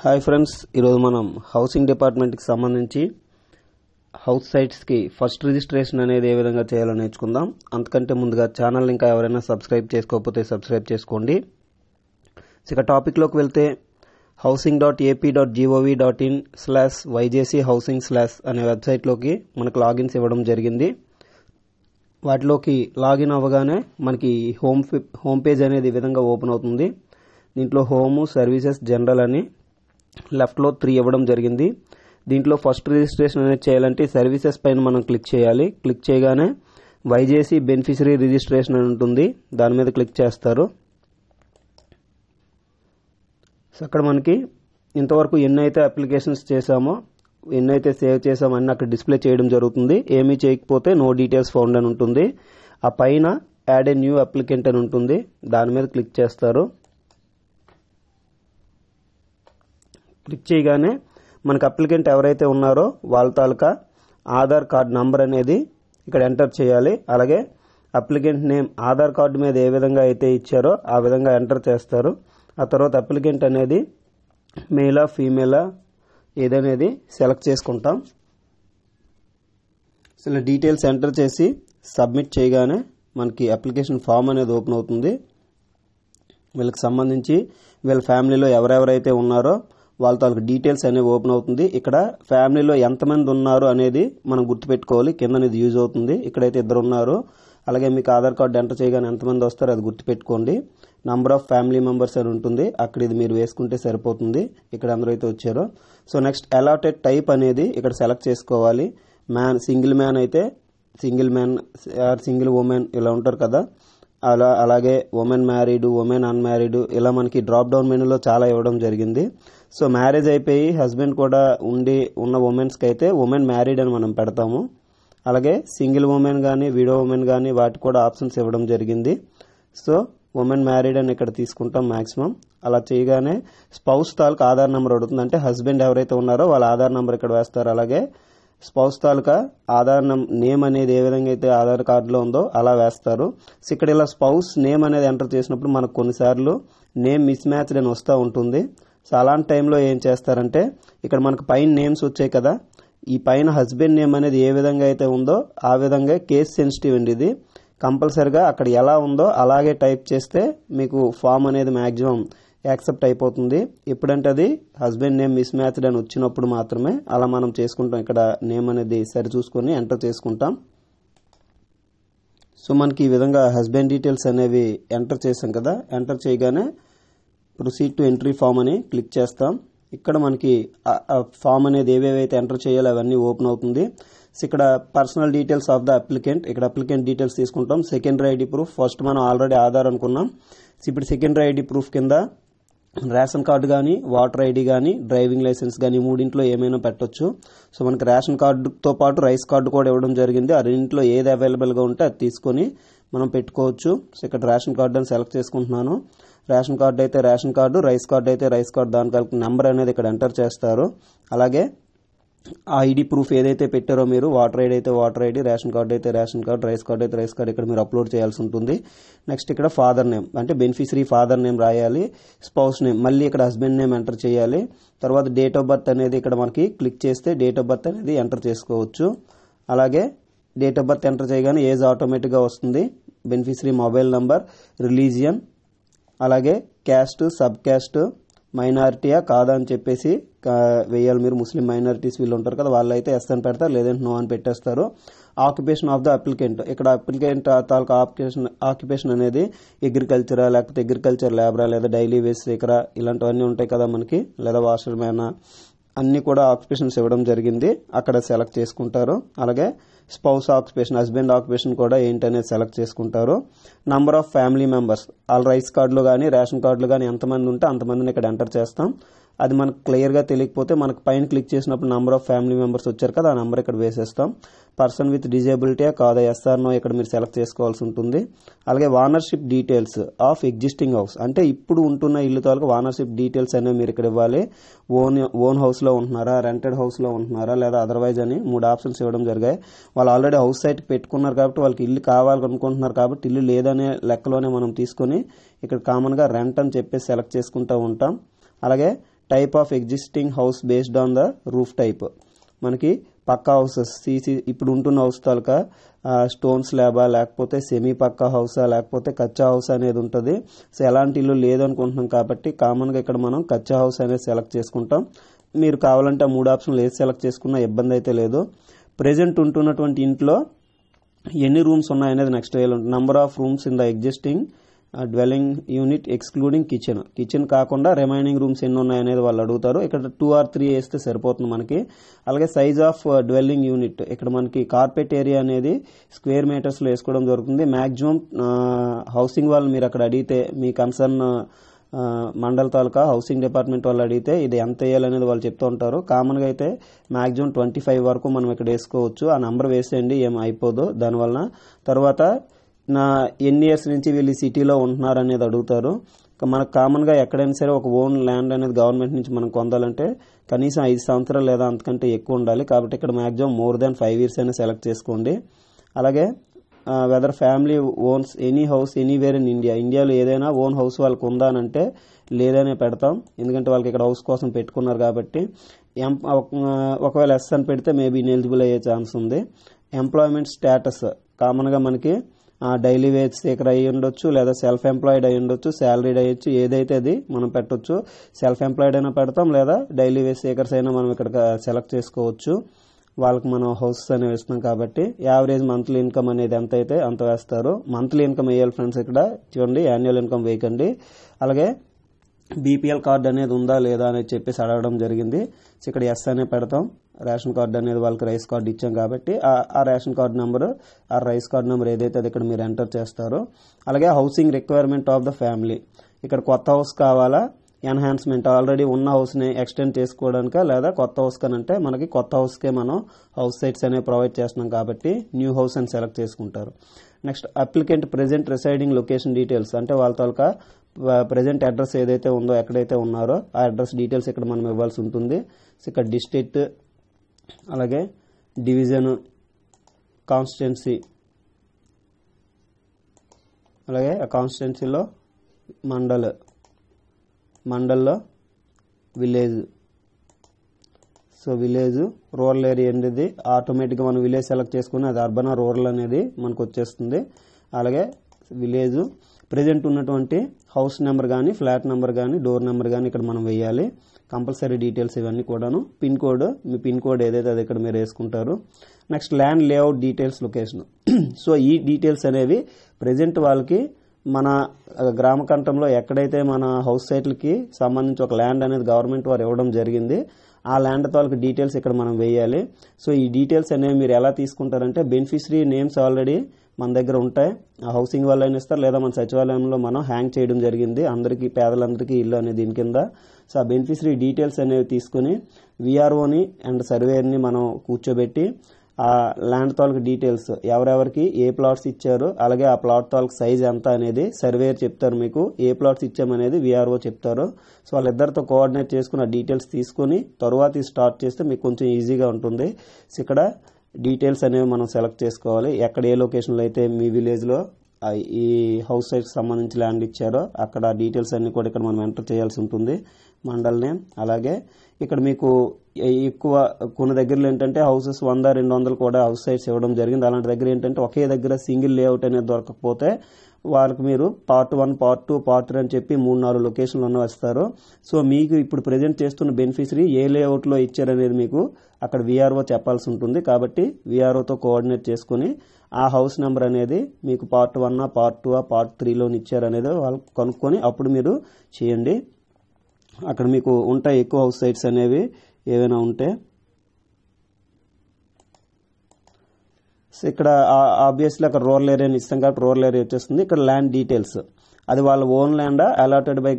hi friends ఈరోజు మనం housing డిపార్ట్మెంట్కి సంబంధించి హౌస్ సైట్స్కి ఫస్ట్ రిజిస్ట్రేషన్ అనేది ఏ విధంగా చేయాలో నేర్చుకుందాం అంతకంటే ముందుగా ఛానల్ ఇంకా ఎవరైనా సబ్స్క్రైబ్ చేసుకోకపోతే సబ్స్క్రైబ్ చేసుకోండి ఇక టాపిక్లోకి వెళ్తే housing dot AP dot GOV dot in slash YJC housing slash అనే వెబ్సైట్లోకి మనకు లాగిన్స్ ఇవ్వడం జరిగింది వాటిలోకి లాగిన్ అవ్వగానే మనకి హోమ్ హోమ్ పేజ్ అనేది ఈ విధంగా ఓపెన్ అవుతుంది దీంట్లో హోము సర్వీసెస్ జనరల్ అని లెఫ్ట్లో త్రీ ఇవ్వడం జరిగింది దీంట్లో ఫస్ట్ రిజిస్ట్రేషన్ అనేది చేయాలంటే సర్వీసెస్ పైన మనం క్లిక్ చేయాలి క్లిక్ చేయగానే వైజేసీ బెనిఫిషరీ రిజిస్ట్రేషన్ అని ఉంటుంది దాని మీద క్లిక్ చేస్తారు సో అక్కడ మనకి ఇంతవరకు ఎన్నైతే అప్లికేషన్స్ చేశామో ఎన్నైతే సేవ్ చేశామో అని అక్కడ డిస్ప్లే చేయడం జరుగుతుంది ఏమీ చేయకపోతే నో డీటెయిల్స్ ఫౌండ్ అని ఉంటుంది ఆ పైన యాడ్ ఏ న్యూ అప్లికెంట్ అని ఉంటుంది దాని మీద క్లిక్ చేస్తారు క్లిక్ చేయగానే మనకు అప్లికెంట్ ఎవరైతే ఉన్నారో వాళ్ళ తాలూకా ఆధార్ కార్డ్ నంబర్ అనేది ఇక్కడ ఎంటర్ చేయాలి అలాగే అప్లికెంట్ నేమ్ ఆధార్ కార్డు మీద ఏ విధంగా అయితే ఇచ్చారో ఆ విధంగా ఎంటర్ చేస్తారు ఆ తర్వాత అప్లికెంట్ అనేది మేలా ఫీమేలా ఏదనేది సెలెక్ట్ చేసుకుంటాం అసలు డీటెయిల్స్ ఎంటర్ చేసి సబ్మిట్ చేయగానే మనకి అప్లికేషన్ ఫామ్ అనేది ఓపెన్ అవుతుంది వీళ్ళకి సంబంధించి వీళ్ళ ఫ్యామిలీలో ఎవరెవరైతే ఉన్నారో వాళ్ళ తాలూకు డీటెయిల్స్ అనేవి ఓపెన్ అవుతుంది ఇక్కడ ఫ్యామిలీలో ఎంతమంది ఉన్నారు అనేది మనం గుర్తుపెట్టుకోవాలి కింద అనేది యూజ్ అవుతుంది ఇక్కడైతే ఇద్దరు ఉన్నారు అలాగే మీకు ఆధార్ కార్డు ఎంటర్ చేయగానే ఎంతమంది వస్తారు అది గుర్తుపెట్టుకోండి నంబర్ ఆఫ్ ఫ్యామిలీ మెంబర్స్ అని ఉంటుంది అక్కడ ఇది మీరు వేసుకుంటే సరిపోతుంది ఇక్కడ అందరూ అయితే వచ్చారు సో నెక్స్ట్ అలాటెడ్ టైప్ అనేది ఇక్కడ సెలెక్ట్ చేసుకోవాలి మ్యాన్ సింగిల్ మ్యాన్ అయితే single man or single women ఇలా ఉంటారు కదా అలా అలాగే ఉమెన్ మ్యారీడ్ ఉమెన్ అన్మ్యారీడ్ ఇలా మనకి డ్రాప్ డౌన్ మెనూలో చాలా ఇవ్వడం జరిగింది సో మ్యారేజ్ అయిపోయి హస్బెండ్ కూడా ఉండి ఉన్న ఉమెన్స్కి అయితే ఉమెన్ మ్యారీడ్ అని మనం పెడతాము అలాగే సింగిల్ ఉమెన్ కానీ విడో ఉమెన్ కానీ వాటికి కూడా ఆప్షన్స్ ఇవ్వడం జరిగింది సో ఉమెన్ మ్యారీడ్ అని ఇక్కడ తీసుకుంటాం మాక్సిమం అలా చేయగానే స్పౌస్ తాలూకు ఆధార్ నెంబర్ అడుగుతుంది అంటే హస్బెండ్ ఎవరైతే ఉన్నారో వాళ్ళ ఆధార్ నెంబర్ ఇక్కడ వేస్తారు అలాగే స్పౌస్ తాలూకా ఆధార్ నేమ్ అనేది ఏ విధంగా అయితే ఆధార్ కార్డులో ఉందో అలా వేస్తారు సో ఇక్కడ ఇలా స్పౌస్ నేమ్ అనేది ఎంటర్ చేసినప్పుడు మనకు కొన్నిసార్లు నేమ్ మిస్ మ్యాచ్డ్ అని వస్తూ ఉంటుంది సో అలాంటి టైంలో ఏం చేస్తారంటే ఇక్కడ మనకు పైన నేమ్స్ వచ్చాయి కదా ఈ పైన హస్బెండ్ నేమ్ అనేది ఏ విధంగా అయితే ఉందో ఆ విధంగా కేస్ సెన్సిటివ్ అండి ఇది కంపల్సరిగా అక్కడ ఎలా ఉందో అలాగే టైప్ చేస్తే మీకు ఫామ్ అనేది మ్యాక్సిమం యాక్సెప్ట్ అయిపోతుంది ఎప్పుడంటే అది హస్బెండ్ నేమ్ మిస్ మ్యాచ్డ్ అని వచ్చినప్పుడు మాత్రమే అలా మనం చేసుకుంటాం ఇక్కడ నేమ్ అనేది సరి చూసుకొని ఎంటర్ చేసుకుంటాం సో మనకి ఈ విధంగా హస్బెండ్ డీటెయిల్స్ అనేవి ఎంటర్ చేసాం కదా ఎంటర్ చేయగానే ప్రొసీడ్ టు ఎంట్రీ ఫామ్ అని క్లిక్ చేస్తాం ఇక్కడ మనకి ఫామ్ అనేది ఏవేవైతే ఎంటర్ చేయాలో అవన్నీ ఓపెన్ అవుతుంది సో ఇక్కడ personal details of the applicant ఇక్కడ అప్లికెంట్ డీటెయిల్స్ తీసుకుంటాం సెకండరీ ఐడి ప్రూఫ్ ఫస్ట్ మనం ఆల్రెడీ ఆధార్ అనుకున్నాం సో ఇప్పుడు సెకండరీ ఐడి ప్రూఫ్ కింద రేషన్ కార్డు కానీ వాటర్ ఐడి కానీ డ్రైవింగ్ లైసెన్స్ కానీ మూడింట్లో ఏమైనా పెట్టొచ్చు సో మనకి రేషన్ కార్డుతో పాటు రైస్ కార్డు కూడా ఇవ్వడం జరిగింది ఆ రెండింటిలో ఏది అవైలబుల్గా ఉంటే అది తీసుకొని మనం పెట్టుకోవచ్చు సో ఇక్కడ రేషన్ కార్డు అని సెలెక్ట్ చేసుకుంటున్నాను రేషన్ కార్డు అయితే రేషన్ కార్డు రైస్ కార్డు అయితే రైస్ కార్డు కలిపి నెంబర్ అనేది ఇక్కడ ఎంటర్ చేస్తారు అలాగే ఆ ఐడి ప్రూఫ్ ఏదైతే పెట్టారో మీరు వాటర్ ఐడి అయితే వాటర్ ఐడి రేషన్ కార్డు అయితే రేషన్ కార్డు రైస్ కార్డు అయితే రైస్ కార్డు ఇక్కడ మీరు అప్లోడ్ చేయాల్సి ఉంటుంది నెక్స్ట్ ఇక్కడ ఫాదర్ నేమ్ అంటే బెనిఫిషరీ ఫాదర్ నేమ్ రాయాలి స్పౌస్ నేమ్ మళ్ళీ ఇక్కడ హస్బెండ్ నేమ్ ఎంటర్ చేయాలి తర్వాత డేట్ ఆఫ్ బర్త్ అనేది ఇక్కడ మనకి క్లిక్ చేస్తే డేట్ ఆఫ్ బర్త్ అనేది ఎంటర్ చేసుకోవచ్చు అలాగే డేట్ ఆఫ్ బర్త్ ఎంటర్ చేయగానే ఏజ్ ఆటోమేటిక్గా వస్తుంది బెనిఫిషరీ మొబైల్ నంబర్ రిలీజియన్ అలాగే క్యాస్ట్ సబ్ క్యాస్ట్ మైనారిటీయా కాదా అని చెప్పేసి వేయాలి మీరు ముస్లిం మైనారిటీస్ వీళ్ళు ఉంటారు కదా అయితే ఎస్ అని పెడతారు లేదంటే నో అని పెట్టేస్తారు ఆక్యుపేషన్ ఆఫ్ ద అప్లికెంట్ ఇక్కడ అప్లికెంట్ తాలూకా ఆక్యుపేషన్ ఆక్యుపేషన్ అనేది అగ్రికల్చరా లేకపోతే అగ్రికల్చర్ ల్యాబరా లేదా డైలీ వేస్ ఇక్కడ ఇలాంటివన్నీ ఉంటాయి కదా మనకి లేదా వాషర్ మ్యానా అన్నీ కూడా ఆక్యుపేషన్స్ ఇవ్వడం జరిగింది అక్కడ సెలెక్ట్ చేసుకుంటారు అలాగే స్పౌస్ ఆక్యుపేషన్ హస్బెండ్ ఆక్యుపేషన్ కూడా ఏంటనేది సెలెక్ట్ చేసుకుంటారు నంబర్ ఆఫ్ ఫ్యామిలీ మెంబర్స్ వాళ్ళ రైస్ కార్డులు కానీ రేషన్ కార్డులు కానీ ఎంతమంది ఉంటే అంతమందిని ఇక్కడ ఎంటర్ చేస్తాం అది మనకు క్లియర్గా తెలియకపోతే మనకు పైన క్లిక్ చేసినప్పుడు నెంబర్ ఆఫ్ ఫ్యామిలీ మెంబర్స్ వచ్చారు కదా ఆ నెంబర్ ఇక్కడ వేసేస్తాం పర్సన్ విత్ డిజేబిలిటీ కాదా ఎస్ఆర్నో ఇక్కడ మీరు సెలెక్ట్ చేసుకోవాల్సి ఉంటుంది అలాగే ownership details of existing house అంటే ఇప్పుడు ఉంటున్న ఇల్లు తాలూకు వానర్షిప్ డీటెయిల్స్ అనేవి మీరు ఇక్కడ ఇవ్వాలి ఓన్ ఓన్ హౌస్లో ఉంటున్నారా రెంటెడ్ హౌస్లో ఉంటున్నారా లేదా అదర్వైజ్ అని మూడు ఆప్షన్స్ ఇవ్వడం జరిగాయి వాళ్ళు ఆల్రెడీ హౌస్ సైట్ పెట్టుకున్నారు కాబట్టి వాళ్ళకి ఇల్లు కావాలనుకుంటున్నారు కాబట్టి ఇల్లు లేదనే లెక్కలోనే మనం తీసుకొని ఇక్కడ కామన్గా రెంట్ అని చెప్పేసి సెలెక్ట్ చేసుకుంటూ ఉంటాం అలాగే type of existing house based on the roof type మనకి పక్కా హౌసెస్ సీసీ ఇప్పుడు ఉంటున్న హౌస్ తాలక స్టోన్ స్లాబా లేకపోతే సెమీ పక్కా హౌసా లేకపోతే కచ్చా హౌస్ అనేది ఉంటుంది సో ఎలాంటి ఇల్లు లేదనుకుంటున్నాం కాబట్టి కామన్గా ఇక్కడ మనం కచ్చా హౌస్ అనేది సెలెక్ట్ చేసుకుంటాం మీరు కావాలంటే ఆ మూడు ఆప్షన్లు ఏది సెలెక్ట్ చేసుకున్నా ఇబ్బంది అయితే లేదు ప్రజెంట్ ఉంటున్నటువంటి ఇంట్లో ఎన్ని రూమ్స్ ఉన్నాయనేది next number of rooms in the existing dwelling unit excluding kitchen kitchen కాకుండా రిమైనింగ్ రూమ్స్ ఎన్ని ఉన్నాయనేది వాళ్ళు అడుగుతారు ఇక్కడ టూ ఆర్ త్రీ వేస్తే సరిపోతుంది మనకి అలాగే సైజ్ ఆఫ్ డ్వెల్లింగ్ యూనిట్ ఇక్కడ మనకి కార్పెట్ ఏరియా అనేది స్క్వేర్ మీటర్స్లో వేసుకోవడం జరుగుతుంది మ్యాక్సిమం హౌసింగ్ uh, వాళ్ళు మీరు అక్కడ అడిగితే మీ కన్సర్న్ uh, uh, మండల తాలూకా హౌసింగ్ డిపార్ట్మెంట్ వాళ్ళు అడిగితే ఇది ఎంత వేయాలనేది వాళ్ళు చెప్తూ ఉంటారు కామన్గా అయితే మ్యాక్సిమం ట్వంటీ ఫైవ్ వరకు మనం ఇక్కడ వేసుకోవచ్చు ఆ నెంబర్ వేసేయండి ఏం అయిపోదు దానివల్ల తర్వాత నా ఎన్ని ఇయర్స్ నుంచి వీళ్ళు సిటీలో ఉంటున్నారు అనేది అడుగుతారు మనకు కామన్గా ఎక్కడైనా సరే ఒక ఓన్ ల్యాండ్ అనేది గవర్నమెంట్ నుంచి మనం పొందాలంటే కనీసం ఐదు సంవత్సరాలు లేదా అంతకంటే ఎక్కువ ఉండాలి కాబట్టి ఇక్కడ maximum more than five years అయినా సెలెక్ట్ చేసుకోండి అలాగే whether family owns any house anywhere in India ఇండియాలో ఏదైనా ఓన్ హౌస్ వాళ్ళకు ఉందా అని అంటే లేదనే పెడతాం ఎందుకంటే వాళ్ళకి ఇక్కడ హౌస్ కోసం పెట్టుకున్నారు కాబట్టి ఎం ఒకవేళ ఎస్ అని పెడితే మేబీ ఎలిజిబుల్ అయ్యే ఛాన్స్ ఉంది ఎంప్లాయ్మెంట్ స్టేటస్ కామన్గా మనకి డైలీ వేజ్ సీకర్ అయి ఉండొచ్చు లేదా సెల్ఫ్ ఎంప్లాయిడ్ అయి ఉండొచ్చు శాలరీడ్ అయ్యొచ్చు ఏదైతే అది మనం పెట్టొచ్చు సెల్ఫ్ ఎంప్లాయిడ్ అయినా పెడతాం లేదా డైలీ వేజ్ సీకర్స్ అయినా మనం ఇక్కడ సెలెక్ట్ చేసుకోవచ్చు వాళ్ళకి మనం హౌసెస్ అనేవి ఇస్తున్నాం కాబట్టి యావరేజ్ మంత్లీ ఇన్కమ్ అనేది ఎంత అయితే అంత వేస్తారు మంత్లీ ఇన్కమ్ వేయాలి ఫ్రెండ్స్ ఇక్కడ చూడండి యాన్యువల్ ఇన్కమ్ వేయకండి అలాగే బీపీఎల్ కార్డు అనేది ఉందా లేదా అనేది చెప్పేసి అడగడం జరిగింది ఇక్కడ ఎస్ అనే పెడతాం రేషన్ కార్డు అనేది వాళ్ళకి రైస్ కార్డు ఇచ్చాం కాబట్టి ఆ రేషన్ కార్డు నెంబర్ ఆ రైస్ కార్డు నెంబర్ ఏదైతే అది ఇక్కడ మీరు ఎంటర్ చేస్తారో అలాగే housing requirement of the family ఇక్కడ కొత్త హౌస్ కావాలా ఎన్హాన్స్మెంట్ ఆల్రెడీ ఉన్న హౌస్ని ఎక్స్టెండ్ చేసుకోవడానిక లేదా కొత్త హౌస్ కనంటే మనకి కొత్త హౌస్కే మనం హౌస్ సైట్స్ అనేవి ప్రొవైడ్ చేస్తున్నాం కాబట్టి న్యూ హౌస్ అని సెలెక్ట్ చేసుకుంటారు next applicant present residing location details అంటే వాళ్ళ తాలూక ప్రజెంట్ అడ్రస్ ఏదైతే ఉందో ఎక్కడైతే ఉన్నారో ఆ అడ్రస్ డీటెయిల్స్ ఇక్కడ మనం ఇవ్వాల్సి ఉంటుంది ఇక్కడ డిస్ట్రిక్ట్ అలాగే డివిజన్ కాన్స్టెన్సీ అలాగే ఆ కాన్స్టెన్సీలో మండల్ మండల్లో village so village rural area అనేది ఆటోమేటిక్గా మనం విలేజ్ సెలెక్ట్ చేసుకుని అది అర్బన్ రూరల్ అనేది మనకు వచ్చేస్తుంది అలాగే విలేజ్ ప్రజెంట్ ఉన్నటువంటి హౌస్ నెంబర్ కానీ ఫ్లాట్ నెంబర్ కానీ డోర్ నెంబర్ కానీ ఇక్కడ మనం వేయాలి కంపల్సరీ డీటెయిల్స్ ఇవన్నీ కూడాను పిన్ కోడ్ మీ పిన్ కోడ్ ఏదైతే అది ఇక్కడ మీరు వేసుకుంటారు next land layout details location so ఈ డీటెయిల్స్ అనేవి ప్రజెంట్ వాళ్ళకి మన గ్రామకంఠంలో ఎక్కడైతే మన హౌస్ సైట్లకి సంబంధించి ఒక ల్యాండ్ అనేది గవర్నమెంట్ వారు ఇవ్వడం జరిగింది ఆ ల్యాండ్ వాళ్ళకి డీటెయిల్స్ ఇక్కడ మనం వేయాలి సో ఈ డీటెయిల్స్ అనేవి మీరు ఎలా తీసుకుంటారంటే బెనిఫిషరీ నేమ్స్ ఆల్రెడీ మన దగ్గర ఉంటాయి ఆ హౌసింగ్ వాళ్ళైనా ఇస్తారు లేదా మన సచివాలయంలో మనం హ్యాంగ్ చేయడం జరిగింది అందరికీ పేదలందరికీ ఇల్లు అనే దీని కింద సో ఆ బెనిఫిషరీ డీటెయిల్స్ అనేవి తీసుకుని విఆర్ఓని అండ్ సర్వేయర్ని మనం కూర్చోబెట్టి ఆ ల్యాండ్ తాలూకు డీటెయిల్స్ ఎవరెవరికి ఏ ప్లాట్స్ ఇచ్చారు అలాగే ఆ ప్లాట్ తాలూకు సైజ్ ఎంత అనేది సర్వేయర్ చెప్తారు మీకు ఏ ప్లాట్స్ ఇచ్చామనేది విఆర్ఓ చెప్తారు సో వాళ్ళిద్దరితో కోఆర్డినేట్ చేసుకుని ఆ డీటెయిల్స్ తీసుకుని తర్వాత స్టార్ట్ చేస్తే మీకు కొంచెం ఈజీగా ఉంటుంది సో ఇక్కడ డీటెయిల్స్ అనేవి మనం సెలెక్ట్ చేసుకోవాలి ఎక్కడ ఏ లొకేషన్లో అయితే మీ విలేజ్లో ఈ హౌస్ సైట్కి సంబంధించి ల్యాండ్ ఇచ్చారో అక్కడ డీటెయిల్స్ అన్నీ కూడా ఇక్కడ మనం ఎంటర్ చేయాల్సి ఉంటుంది మండల్ నేమ్ అలాగే ఇక్కడ మీకు ఎక్కువ కొన్ని దగ్గరలో ఏంటంటే హౌసెస్ వంద రెండు వందలు కూడా హౌస్ సైట్స్ ఇవ్వడం జరిగింది అలాంటి దగ్గర ఏంటంటే ఒకే దగ్గర సింగిల్ లేఅవుట్ అనేది దొరకకపోతే వాళ్ళకి మీరు part one part two part three అని చెప్పి మూడు నాలుగు లొకేషన్లు ఉన్న వస్తారు సో మీకు ఇప్పుడు ప్రజెంట్ చేస్తున్న బెనిఫిషరీ ఏ లేఅవుట్లో ఇచ్చారనేది మీకు అక్కడ విఆర్ఓ చెప్పాల్సి ఉంటుంది కాబట్టి విఆర్ఓతో కోఆర్డినేట్ చేసుకుని ఆ హౌస్ నెంబర్ అనేది మీకు పార్ట్ వన్ పార్ట్ టూ పార్ట్ త్రీలోని ఇచ్చారనేది వాళ్ళు కనుక్కొని అప్పుడు మీరు చేయండి అక్కడ మీకు ఉంటాయి ఎక్కువ హౌస్ సైట్స్ అనేవి ఏవైనా ఉంటే సో ఇక్కడ ఆబ్వియస్లీ అక్కడ రూరల్ ఏరియాని ఇస్తాం కాబట్టి రూరల్ ఏరియా వచ్చేస్తుంది ఇక్కడ ల్యాండ్ డీటెయిల్స్ అది వాళ్ళ own land allotted by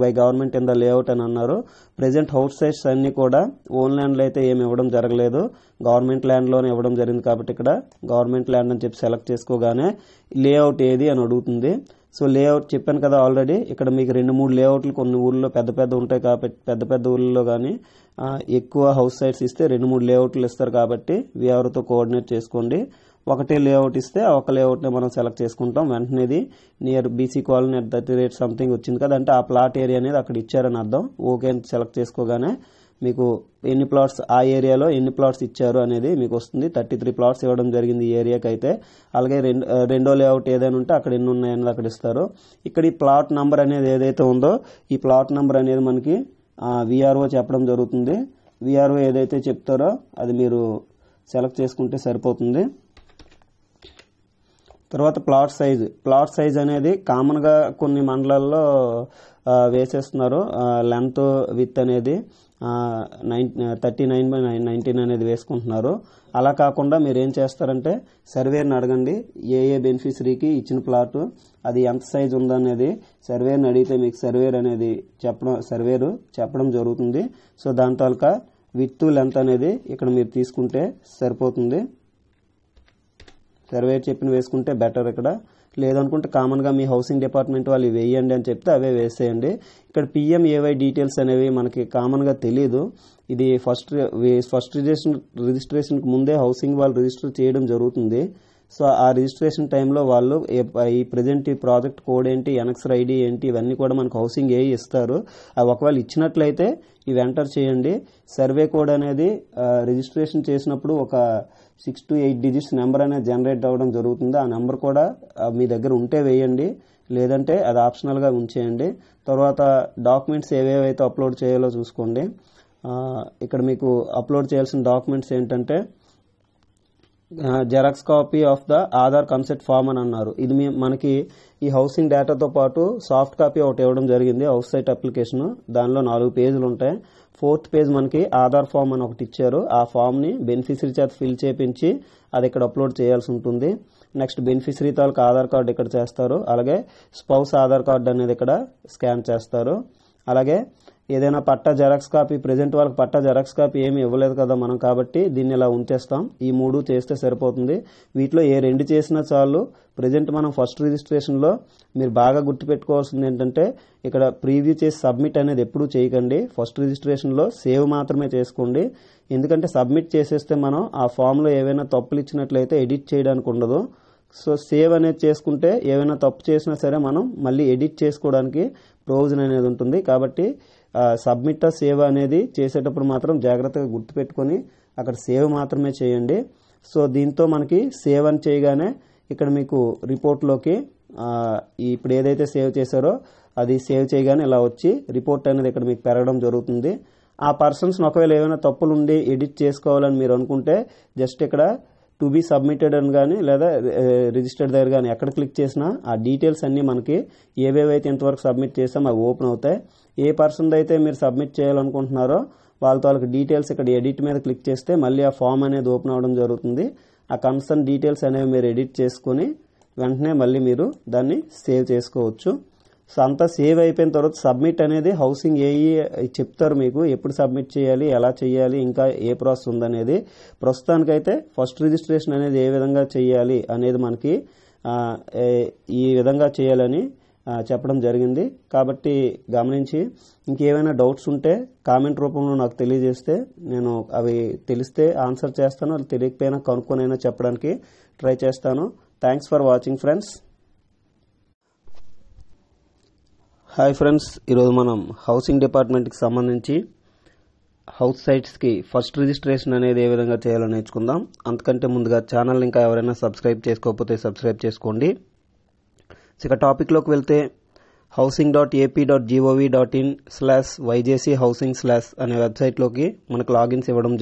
by government in the layout అని అన్నారు ప్రజెంట్ హౌస్ సైట్స్ అన్నీ కూడా ఓన్ ల్యాండ్లో అయితే ఏమి ఇవ్వడం జరగలేదు గవర్నమెంట్ ల్యాండ్లోనే ఇవ్వడం జరిగింది కాబట్టి ఇక్కడ గవర్నమెంట్ ల్యాండ్ అని చెప్పి సెలెక్ట్ చేసుకోగానే లేఅవుట్ ఏది అని అడుగుతుంది సో లేఅవుట్ చెప్పాను కదా ఆల్రెడీ ఇక్కడ మీకు రెండు మూడు లేఅవుట్లు కొన్ని ఊళ్ళో పెద్ద పెద్ద ఉంటాయి కాబట్టి పెద్ద పెద్ద ఊళ్ళో కానీ ఎక్కువ హౌస్ సైట్స్ ఇస్తే రెండు మూడు లేఅవుట్లు ఇస్తారు కాబట్టి వీఆర్తో కోఆర్డినేట్ చేసుకోండి ఒకటే లేఅవుట్ ఇస్తే ఒక లేఅవుట్ని మనం సెలెక్ట్ చేసుకుంటాం వెంటనేది near BC colony at thirty rate something వచ్చింది కదా అంటే ఆ ప్లాట్ ఏరియా అనేది అక్కడ ఇచ్చారని అర్థం ఓకే అని సెలెక్ట్ చేసుకోగానే మీకు ఎన్ని ప్లాట్స్ ఆ ఏరియాలో ఎన్ని ప్లాట్స్ ఇచ్చారు అనేది మీకు వస్తుంది థర్టీ త్రీ ప్లాట్స్ ఇవ్వడం జరిగింది ఈ ఏరియాకి అయితే అలాగే రెండు రెండో లేఅవుట్ ఏదైనా ఉంటే అక్కడ ఎన్ని ఉన్నాయని అక్కడ ఇస్తారు ఇక్కడ ఈ ప్లాట్ నెంబర్ అనేది ఏదైతే ఉందో ఈ ప్లాట్ నెంబర్ అనేది మనకి విఆర్ఓ చెప్పడం జరుగుతుంది విఆర్ఓ ఏదైతే చెప్తారో అది మీరు సెలెక్ట్ చేసుకుంటే సరిపోతుంది తర్వాత ప్లాట్ సైజ్ ప్లాట్ సైజ్ అనేది కామన్గా కొన్ని మండలాల్లో వేసేస్తున్నారు లెంత్ విత్ అనేది nine thirty nine by nine nineteen అనేది వేసుకుంటున్నారు అలా కాకుండా మీరు ఏం చేస్తారంటే సర్వేని అడగండి ఏ ఏ బెనిఫిషరీకి ఇచ్చిన ప్లాట్ అది ఎంత సైజ్ ఉందనేది సర్వేని అడిగితే మీకు సర్వేర్ అనేది చెప్పడం సర్వేరు చెప్పడం జరుగుతుంది సో దాని తాలూకా విత్ లెంత్ అనేది ఇక్కడ మీరు తీసుకుంటే సరిపోతుంది సర్వేర్ చెప్పిన వేసుకుంటే బెటర్ ఇక్కడ లేదనుకుంటే కామన్గా మీ హౌసింగ్ డిపార్ట్మెంట్ వాళ్ళు వేయండి అని చెప్తే అవే వేసేయండి ఇక్కడ పిఎంఏవై డీటెయిల్స్ అనేవి మనకి కామన్గా తెలీదు ఇది ఫస్ట్ ఫస్ట్ రిజిస్ట్రేషన్ రిజిస్ట్రేషన్కి ముందే హౌసింగ్ వాళ్ళు రిజిస్టర్ చేయడం జరుగుతుంది సో ఆ రిజిస్ట్రేషన్ టైంలో వాళ్ళు ఈ ప్రజెంట్ ఈ ప్రాజెక్ట్ కోడ్ ఏంటి ఎనక్సర్ ఐడి ఏంటి ఇవన్నీ కూడా మనకు హౌసింగ్ ఏ ఇస్తారు అవి ఒకవేళ ఇచ్చినట్లయితే ఇవి ఎంటర్ చేయండి సర్వే కోడ్ అనేది రిజిస్ట్రేషన్ చేసినప్పుడు ఒక six to eight digits number అనేది జనరేట్ అవ్వడం జరుగుతుంది ఆ నెంబర్ కూడా మీ దగ్గర ఉంటే వేయండి లేదంటే అది ఆప్షనల్గా ఉంచేయండి తర్వాత డాక్యుమెంట్స్ ఏవేవైతే అప్లోడ్ చేయాలో చూసుకోండి ఇక్కడ మీకు అప్లోడ్ చేయాల్సిన డాక్యుమెంట్స్ ఏంటంటే xerox copy of the Aadhaar consent form అని అన్నారు ఇది మనకి ఈ హౌసింగ్ డేటాతో పాటు సాఫ్ట్ కాపీ ఒకటి ఇవ్వడం జరిగింది హౌస్ సైట్ అప్లికేషన్ దానిలో నాలుగు పేజీలు ఉంటాయి ఫోర్త్ పేజ్ మనకి ఆధార్ ఫామ్ అని ఒకటి ఇచ్చారు ఆ ఫామ్ని బెనిఫిషరీ చేత ఫిల్ చేపించి అది ఇక్కడ అప్లోడ్ చేయాల్సి ఉంటుంది నెక్స్ట్ బెనిఫిషరీ తాలూకా ఆధార్ కార్డు ఇక్కడ చేస్తారు అలాగే స్పౌస్ ఆధార్ కార్డు అనేది ఇక్కడ స్కాన్ చేస్తారు అలాగే ఏదైనా పట్టా జెరాక్స్ కాపీ ప్రజెంట్ వాళ్ళకి పట్టా జెరాక్స్ కాపీ ఏమి ఇవ్వలేదు కదా మనం కాబట్టి దీన్ని ఇలా ఉంచేస్తాం ఈ మూడు చేస్తే సరిపోతుంది వీటిలో ఏ రెండు చేసినా చాలు ప్రజెంట్ మనం ఫస్ట్ రిజిస్ట్రేషన్లో మీరు బాగా గుర్తుపెట్టుకోవాల్సింది ఏంటంటే ఇక్కడ ప్రీవ్యూ చేసి సబ్మిట్ అనేది ఎప్పుడూ చేయకండి ఫస్ట్ రిజిస్ట్రేషన్లో సేవ్ మాత్రమే చేసుకోండి ఎందుకంటే సబ్మిట్ చేసేస్తే మనం ఆ ఫామ్లో ఏవైనా తప్పులు ఇచ్చినట్లయితే ఎడిట్ చేయడానికి ఉండదు సో సేవ్ అనేది చేసుకుంటే ఏమైనా తప్పు చేసినా సరే మనం మళ్ళీ ఎడిట్ చేసుకోవడానికి ప్రయోజనం అనేది ఉంటుంది కాబట్టి సబ్మిట్ ఆ అనేది చేసేటప్పుడు మాత్రం జాగ్రత్తగా గుర్తుపెట్టుకొని అక్కడ సేవ్ మాత్రమే చేయండి సో దీంతో మనకి సేవ్ అని చేయగానే ఇక్కడ మీకు రిపోర్ట్లోకి ఇప్పుడు ఏదైతే సేవ్ చేశారో అది సేవ్ చేయగానే ఇలా వచ్చి రిపోర్ట్ అనేది ఇక్కడ మీకు పెరగడం జరుగుతుంది ఆ పర్సన్స్ ఒకవేళ ఏమైనా తప్పులు ఉండి ఎడిట్ చేసుకోవాలని మీరు అనుకుంటే జస్ట్ ఇక్కడ టు బీ సబ్మిటెడ్ అని కానీ లేదా రిజిస్టర్డ్ దగ్గర కానీ ఎక్కడ క్లిక్ చేసినా ఆ డీటెయిల్స్ అన్నీ మనకి ఏవేవైతే ఇంతవరకు సబ్మిట్ చేసాం అవి ఓపెన్ అవుతాయి ఏ పర్సన్ అయితే మీరు సబ్మిట్ చేయాలనుకుంటున్నారో వాళ్ళతో వాళ్ళకి డీటెయిల్స్ ఇక్కడ ఎడిట్ మీద క్లిక్ చేస్తే మళ్ళీ ఆ ఫామ్ అనేది ఓపెన్ అవ్వడం జరుగుతుంది ఆ కన్సర్న్ డీటెయిల్స్ అనేవి మీరు ఎడిట్ చేసుకొని వెంటనే మళ్ళీ మీరు దాన్ని సేవ్ చేసుకోవచ్చు సో అంతా సేవ్ అయిపోయిన తర్వాత సబ్మిట్ అనేది హౌసింగ్ ఏ చెప్తారు మీకు ఎప్పుడు సబ్మిట్ చేయాలి ఎలా చేయాలి ఇంకా ఏ ప్రాసెస్ ఉందనేది ప్రస్తుతానికైతే ఫస్ట్ రిజిస్ట్రేషన్ అనేది ఏ విధంగా చేయాలి అనేది మనకి ఈ విధంగా చేయాలని చెప్పడం జరిగింది కాబట్టి గమనించి ఇంకేమైనా డౌట్స్ ఉంటే కామెంట్ రూపంలో నాకు తెలియజేస్తే నేను అవి తెలిస్తే ఆన్సర్ చేస్తాను తెలియకపోయినా కనుక్కొనైనా చెప్పడానికి ట్రై చేస్తాను thanks for watching friends hi friends ఈరోజు మనం హౌసింగ్ డిపార్ట్మెంట్కి సంబంధించి హౌస్ సైట్స్కి ఫస్ట్ రిజిస్ట్రేషన్ అనేది ఏ విధంగా చేయాలో నేర్చుకుందాం అంతకంటే ముందుగా ఛానల్ ఇంకా ఎవరైనా సబ్స్క్రైబ్ చేసుకోకపోతే సబ్స్క్రైబ్ చేసుకోండి ఇక టాపిక్లోకి వెళ్తే housing dot AP dot GOV dot in slash YJC housing slash అనే వెబ్సైట్లోకి మనకు లాగిన్స్ ఇవ్వడం